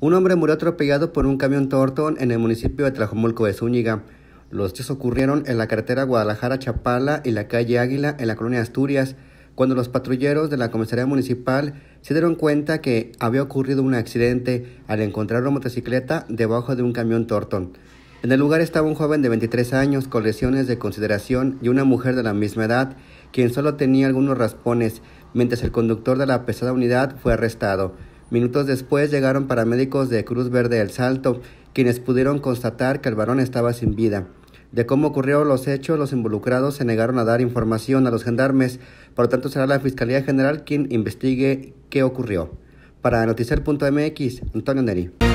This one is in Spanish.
Un hombre murió atropellado por un camión tortón en el municipio de Tlajomulco de Zúñiga. Los hechos ocurrieron en la carretera Guadalajara-Chapala y la calle Águila en la colonia Asturias, cuando los patrulleros de la comisaría municipal se dieron cuenta que había ocurrido un accidente al encontrar una motocicleta debajo de un camión Torton. En el lugar estaba un joven de 23 años con lesiones de consideración y una mujer de la misma edad, quien solo tenía algunos raspones, mientras el conductor de la pesada unidad fue arrestado. Minutos después llegaron paramédicos de Cruz Verde El Salto, quienes pudieron constatar que el varón estaba sin vida. De cómo ocurrieron los hechos, los involucrados se negaron a dar información a los gendarmes, por lo tanto será la Fiscalía General quien investigue qué ocurrió. Para Noticiar.mx, Antonio Neri.